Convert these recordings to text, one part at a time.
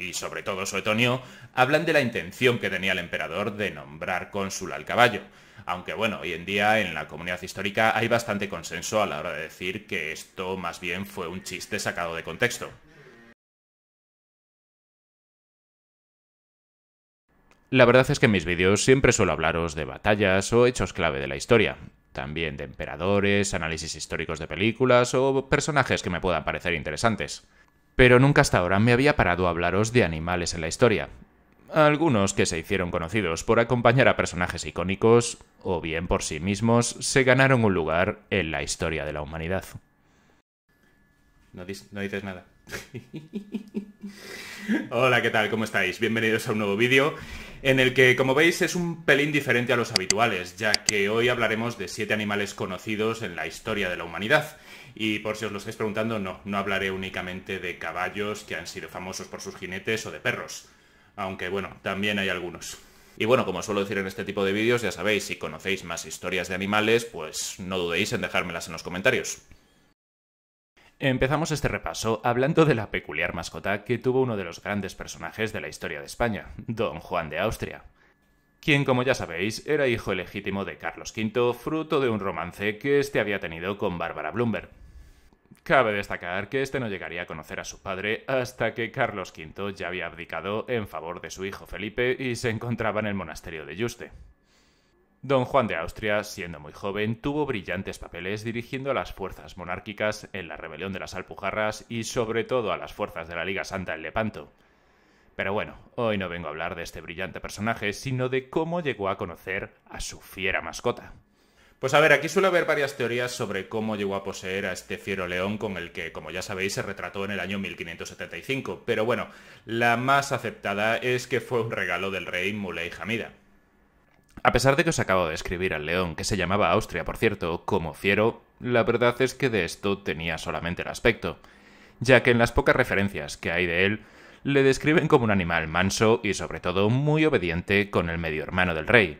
y sobre todo Suetonio, hablan de la intención que tenía el emperador de nombrar cónsul al caballo. Aunque bueno, hoy en día en la comunidad histórica hay bastante consenso a la hora de decir que esto más bien fue un chiste sacado de contexto. La verdad es que en mis vídeos siempre suelo hablaros de batallas o hechos clave de la historia, también de emperadores, análisis históricos de películas o personajes que me puedan parecer interesantes pero nunca hasta ahora me había parado a hablaros de animales en la historia. Algunos que se hicieron conocidos por acompañar a personajes icónicos, o bien por sí mismos, se ganaron un lugar en la historia de la humanidad. No, dices nada. Hola, ¿qué tal? ¿Cómo estáis? Bienvenidos a un nuevo vídeo en el que, como veis, es un pelín diferente a los habituales, ya que hoy hablaremos de siete animales conocidos en la historia de la humanidad. Y por si os lo estáis preguntando, no, no hablaré únicamente de caballos que han sido famosos por sus jinetes o de perros, aunque bueno, también hay algunos. Y bueno, como suelo decir en este tipo de vídeos, ya sabéis, si conocéis más historias de animales, pues no dudéis en dejármelas en los comentarios. Empezamos este repaso hablando de la peculiar mascota que tuvo uno de los grandes personajes de la historia de España, don Juan de Austria, quien como ya sabéis era hijo legítimo de Carlos V, fruto de un romance que este había tenido con Bárbara Bloomberg. Cabe destacar que este no llegaría a conocer a su padre hasta que Carlos V ya había abdicado en favor de su hijo Felipe y se encontraba en el monasterio de Yuste. Don Juan de Austria, siendo muy joven, tuvo brillantes papeles dirigiendo a las fuerzas monárquicas en la rebelión de las Alpujarras y sobre todo a las fuerzas de la Liga Santa en Lepanto. Pero bueno, hoy no vengo a hablar de este brillante personaje, sino de cómo llegó a conocer a su fiera mascota. Pues a ver, aquí suele haber varias teorías sobre cómo llegó a poseer a este fiero león con el que, como ya sabéis, se retrató en el año 1575, pero bueno, la más aceptada es que fue un regalo del rey Muley Hamida. A pesar de que os acabo de escribir al león, que se llamaba Austria, por cierto, como fiero, la verdad es que de esto tenía solamente el aspecto, ya que en las pocas referencias que hay de él, le describen como un animal manso y sobre todo muy obediente con el medio hermano del rey.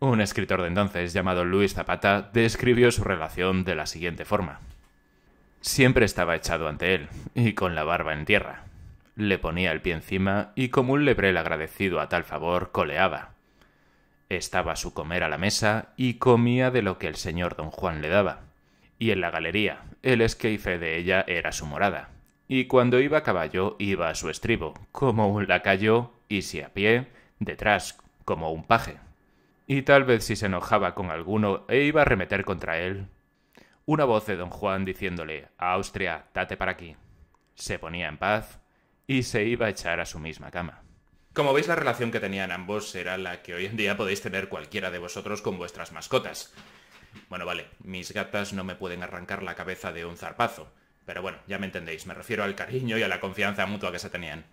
Un escritor de entonces llamado Luis Zapata describió su relación de la siguiente forma. Siempre estaba echado ante él, y con la barba en tierra. Le ponía el pie encima y como un lebrel agradecido a tal favor coleaba. Estaba su comer a la mesa y comía de lo que el señor don Juan le daba. Y en la galería, el esquife de ella era su morada. Y cuando iba a caballo, iba a su estribo, como un lacayo, y si a pie, detrás, como un paje. Y tal vez si se enojaba con alguno e iba a remeter contra él, una voz de don Juan diciéndole, Austria, date para aquí. Se ponía en paz y se iba a echar a su misma cama. Como veis, la relación que tenían ambos era la que hoy en día podéis tener cualquiera de vosotros con vuestras mascotas. Bueno, vale, mis gatas no me pueden arrancar la cabeza de un zarpazo. Pero bueno, ya me entendéis, me refiero al cariño y a la confianza mutua que se tenían.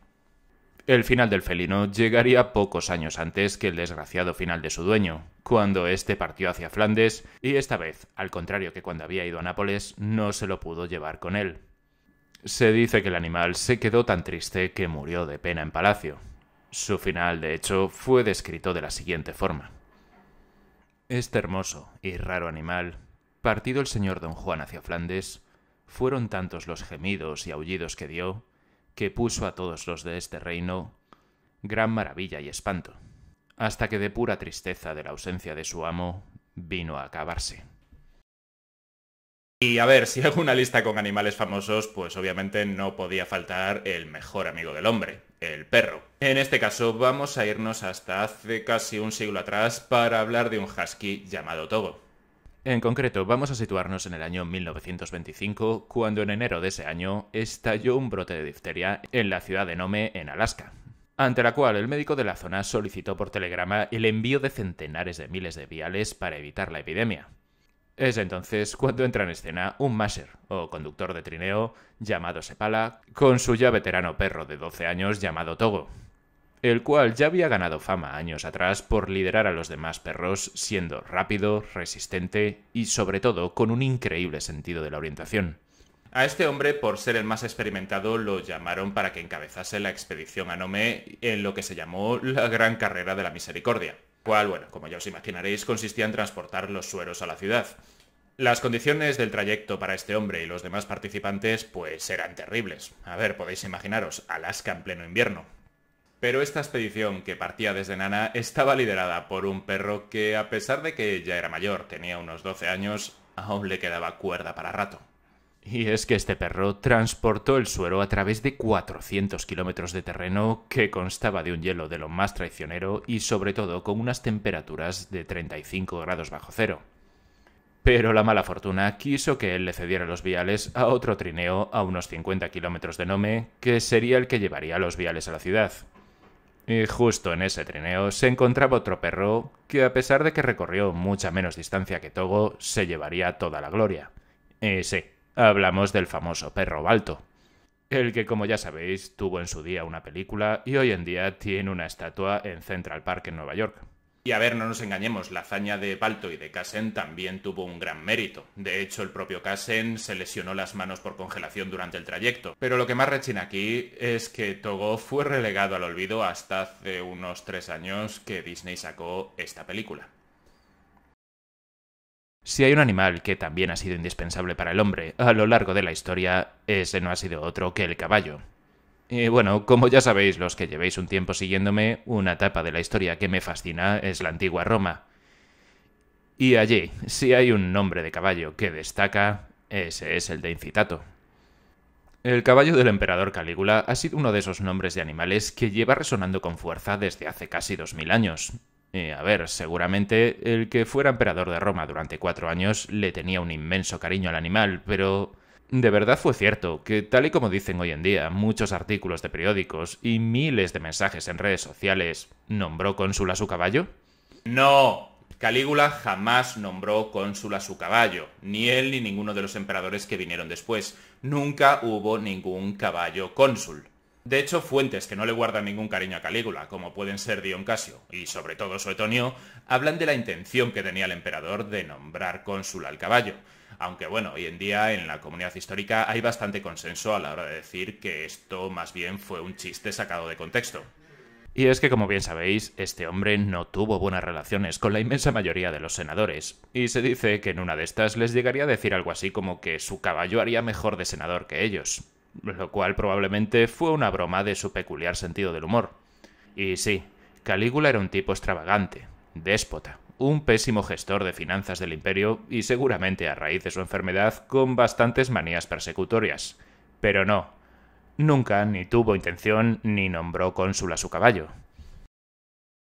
El final del felino llegaría pocos años antes que el desgraciado final de su dueño, cuando éste partió hacia Flandes y esta vez, al contrario que cuando había ido a Nápoles, no se lo pudo llevar con él. Se dice que el animal se quedó tan triste que murió de pena en palacio, su final, de hecho, fue descrito de la siguiente forma. Este hermoso y raro animal, partido el señor don Juan hacia Flandes, fueron tantos los gemidos y aullidos que dio, que puso a todos los de este reino gran maravilla y espanto, hasta que de pura tristeza de la ausencia de su amo vino a acabarse. Y a ver, si hago una lista con animales famosos, pues obviamente no podía faltar el mejor amigo del hombre, el perro. En este caso vamos a irnos hasta hace casi un siglo atrás para hablar de un husky llamado Togo. En concreto, vamos a situarnos en el año 1925, cuando en enero de ese año estalló un brote de difteria en la ciudad de Nome, en Alaska, ante la cual el médico de la zona solicitó por telegrama el envío de centenares de miles de viales para evitar la epidemia. Es entonces cuando entra en escena un maser, o conductor de trineo, llamado Sepala, con su ya veterano perro de 12 años llamado Togo, el cual ya había ganado fama años atrás por liderar a los demás perros siendo rápido, resistente y sobre todo con un increíble sentido de la orientación. A este hombre, por ser el más experimentado, lo llamaron para que encabezase la expedición a Nome en lo que se llamó la Gran Carrera de la Misericordia cual, bueno, como ya os imaginaréis, consistía en transportar los sueros a la ciudad. Las condiciones del trayecto para este hombre y los demás participantes pues eran terribles. A ver, podéis imaginaros, Alaska en pleno invierno. Pero esta expedición que partía desde Nana estaba liderada por un perro que a pesar de que ya era mayor, tenía unos 12 años, aún le quedaba cuerda para rato. Y es que este perro transportó el suero a través de 400 kilómetros de terreno que constaba de un hielo de lo más traicionero y sobre todo con unas temperaturas de 35 grados bajo cero. Pero la mala fortuna quiso que él le cediera los viales a otro trineo a unos 50 kilómetros de Nome, que sería el que llevaría los viales a la ciudad. Y justo en ese trineo se encontraba otro perro que a pesar de que recorrió mucha menos distancia que Togo, se llevaría toda la gloria. ese Hablamos del famoso perro Balto, el que como ya sabéis tuvo en su día una película y hoy en día tiene una estatua en Central Park en Nueva York. Y a ver, no nos engañemos, la hazaña de Balto y de Kassen también tuvo un gran mérito. De hecho, el propio Kassen se lesionó las manos por congelación durante el trayecto. Pero lo que más rechina aquí es que Togo fue relegado al olvido hasta hace unos tres años que Disney sacó esta película. Si hay un animal que también ha sido indispensable para el hombre a lo largo de la historia, ese no ha sido otro que el caballo. Y bueno, como ya sabéis los que llevéis un tiempo siguiéndome, una etapa de la historia que me fascina es la antigua Roma. Y allí, si hay un nombre de caballo que destaca, ese es el de Incitato. El caballo del emperador Calígula ha sido uno de esos nombres de animales que lleva resonando con fuerza desde hace casi 2000 años, eh, a ver, seguramente el que fuera emperador de Roma durante cuatro años le tenía un inmenso cariño al animal, pero... De verdad fue cierto que, tal y como dicen hoy en día, muchos artículos de periódicos y miles de mensajes en redes sociales, ¿nombró cónsul a su caballo? No, Calígula jamás nombró cónsul a su caballo, ni él ni ninguno de los emperadores que vinieron después. Nunca hubo ningún caballo cónsul. De hecho, fuentes que no le guardan ningún cariño a Calígula, como pueden ser Dion Casio y sobre todo Suetonio, hablan de la intención que tenía el emperador de nombrar cónsul al caballo. Aunque bueno, hoy en día en la comunidad histórica hay bastante consenso a la hora de decir que esto más bien fue un chiste sacado de contexto. Y es que, como bien sabéis, este hombre no tuvo buenas relaciones con la inmensa mayoría de los senadores, y se dice que en una de estas les llegaría a decir algo así como que su caballo haría mejor de senador que ellos lo cual probablemente fue una broma de su peculiar sentido del humor. Y sí, Calígula era un tipo extravagante, déspota, un pésimo gestor de finanzas del imperio y seguramente a raíz de su enfermedad con bastantes manías persecutorias. Pero no, nunca ni tuvo intención ni nombró cónsul a su caballo.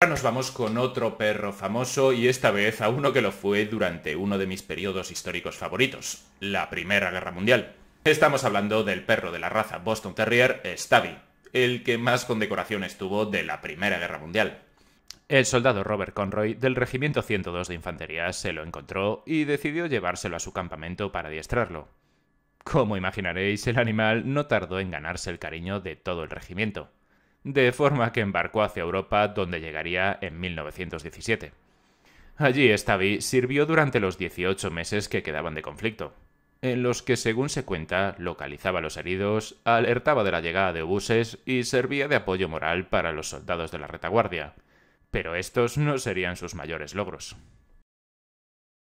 Ahora nos vamos con otro perro famoso y esta vez a uno que lo fue durante uno de mis periodos históricos favoritos, la Primera Guerra Mundial. Estamos hablando del perro de la raza Boston Terrier, Stabby, el que más condecoración estuvo de la Primera Guerra Mundial. El soldado Robert Conroy del Regimiento 102 de Infantería se lo encontró y decidió llevárselo a su campamento para adiestrarlo. Como imaginaréis, el animal no tardó en ganarse el cariño de todo el regimiento, de forma que embarcó hacia Europa donde llegaría en 1917. Allí Stabby sirvió durante los 18 meses que quedaban de conflicto, en los que, según se cuenta, localizaba a los heridos, alertaba de la llegada de obuses y servía de apoyo moral para los soldados de la retaguardia. Pero estos no serían sus mayores logros.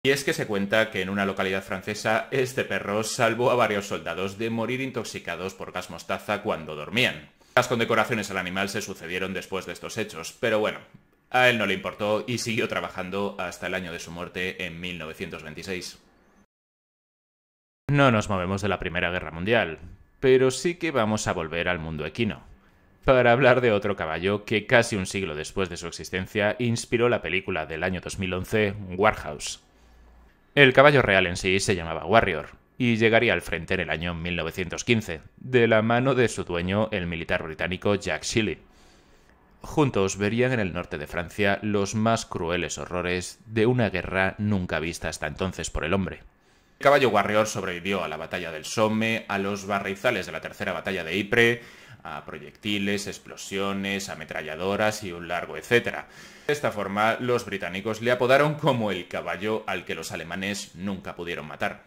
Y es que se cuenta que en una localidad francesa este perro salvó a varios soldados de morir intoxicados por gas mostaza cuando dormían. Las condecoraciones al animal se sucedieron después de estos hechos, pero bueno, a él no le importó y siguió trabajando hasta el año de su muerte en 1926. No nos movemos de la Primera Guerra Mundial, pero sí que vamos a volver al mundo equino, para hablar de otro caballo que casi un siglo después de su existencia inspiró la película del año 2011, Warhouse. El caballo real en sí se llamaba Warrior, y llegaría al frente en el año 1915, de la mano de su dueño, el militar británico Jack Shilley. Juntos verían en el norte de Francia los más crueles horrores de una guerra nunca vista hasta entonces por el hombre caballo Warrior sobrevivió a la batalla del Somme, a los barrizales de la tercera batalla de Ypres, a proyectiles, explosiones, ametralladoras y un largo etcétera. De esta forma, los británicos le apodaron como el caballo al que los alemanes nunca pudieron matar.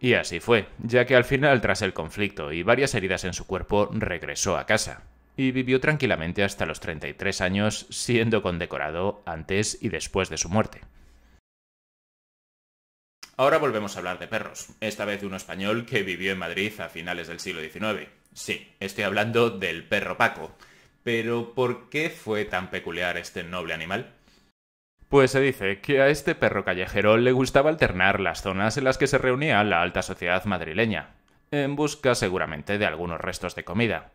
Y así fue, ya que al final, tras el conflicto y varias heridas en su cuerpo, regresó a casa. Y vivió tranquilamente hasta los 33 años, siendo condecorado antes y después de su muerte. Ahora volvemos a hablar de perros, esta vez de un español que vivió en Madrid a finales del siglo XIX. Sí, estoy hablando del perro Paco. Pero ¿por qué fue tan peculiar este noble animal? Pues se dice que a este perro callejero le gustaba alternar las zonas en las que se reunía la alta sociedad madrileña, en busca seguramente de algunos restos de comida.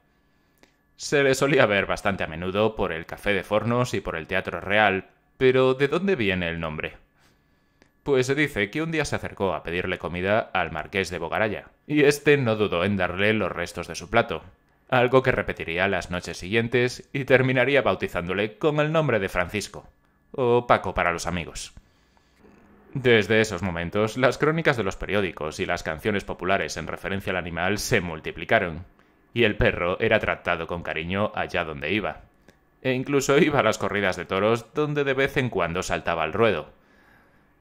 Se le solía ver bastante a menudo por el Café de Fornos y por el Teatro Real, pero ¿de dónde viene el nombre? Pues se dice que un día se acercó a pedirle comida al marqués de Bogaraya, y este no dudó en darle los restos de su plato, algo que repetiría las noches siguientes y terminaría bautizándole con el nombre de Francisco, o Paco para los amigos. Desde esos momentos, las crónicas de los periódicos y las canciones populares en referencia al animal se multiplicaron, y el perro era tratado con cariño allá donde iba. E incluso iba a las corridas de toros donde de vez en cuando saltaba al ruedo,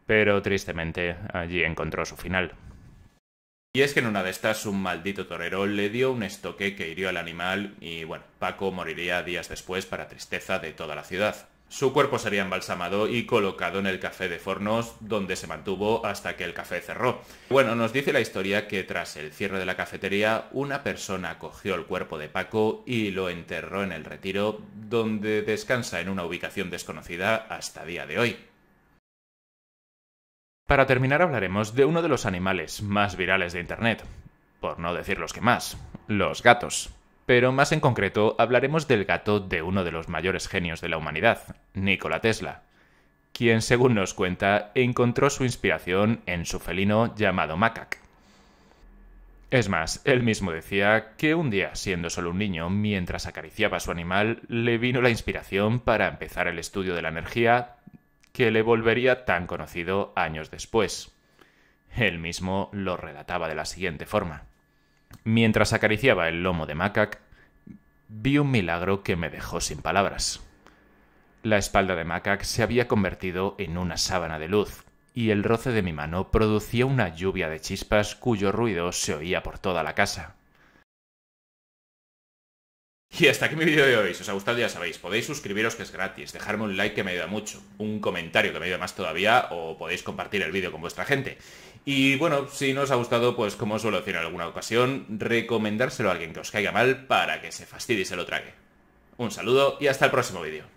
pero tristemente allí encontró su final. Y es que en una de estas un maldito torero le dio un estoque que hirió al animal y bueno, Paco moriría días después para tristeza de toda la ciudad. Su cuerpo sería embalsamado y colocado en el café de Fornos, donde se mantuvo hasta que el café cerró. Bueno, nos dice la historia que tras el cierre de la cafetería, una persona cogió el cuerpo de Paco y lo enterró en el retiro, donde descansa en una ubicación desconocida hasta día de hoy. Para terminar hablaremos de uno de los animales más virales de Internet, por no decir los que más, los gatos. Pero más en concreto hablaremos del gato de uno de los mayores genios de la humanidad, Nikola Tesla, quien según nos cuenta encontró su inspiración en su felino llamado Macac. Es más, él mismo decía que un día, siendo solo un niño, mientras acariciaba a su animal, le vino la inspiración para empezar el estudio de la energía, que le volvería tan conocido años después. Él mismo lo relataba de la siguiente forma. Mientras acariciaba el lomo de Macac, vi un milagro que me dejó sin palabras. La espalda de Macac se había convertido en una sábana de luz, y el roce de mi mano producía una lluvia de chispas cuyo ruido se oía por toda la casa. Y hasta aquí mi vídeo de hoy. Si os ha gustado ya sabéis, podéis suscribiros que es gratis, dejarme un like que me ayuda mucho, un comentario que me ayuda más todavía o podéis compartir el vídeo con vuestra gente. Y bueno, si no os ha gustado, pues como suelo decir en alguna ocasión, recomendárselo a alguien que os caiga mal para que se fastidie y se lo trague. Un saludo y hasta el próximo vídeo.